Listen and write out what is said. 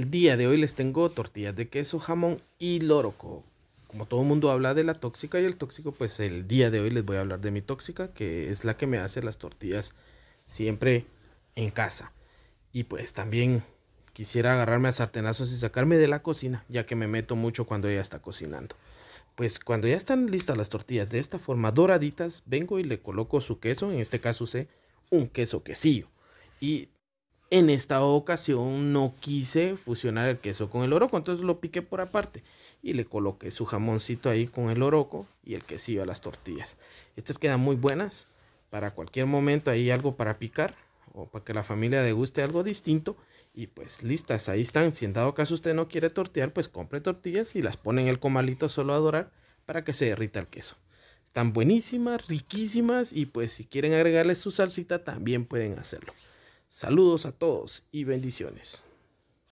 El día de hoy les tengo tortillas de queso, jamón y loroco. Como todo el mundo habla de la tóxica y el tóxico, pues el día de hoy les voy a hablar de mi tóxica, que es la que me hace las tortillas siempre en casa. Y pues también quisiera agarrarme a sartenazos y sacarme de la cocina, ya que me meto mucho cuando ella está cocinando. Pues cuando ya están listas las tortillas de esta forma doraditas, vengo y le coloco su queso, en este caso usé un queso quesillo. Y en esta ocasión no quise fusionar el queso con el oroco, entonces lo piqué por aparte y le coloqué su jamoncito ahí con el oroco y el quesillo a las tortillas. Estas quedan muy buenas para cualquier momento, hay algo para picar o para que la familia deguste algo distinto y pues listas, ahí están. Si en dado caso usted no quiere tortear, pues compre tortillas y las pone en el comalito solo a dorar para que se derrita el queso. Están buenísimas, riquísimas y pues si quieren agregarle su salsita también pueden hacerlo. Saludos a todos y bendiciones.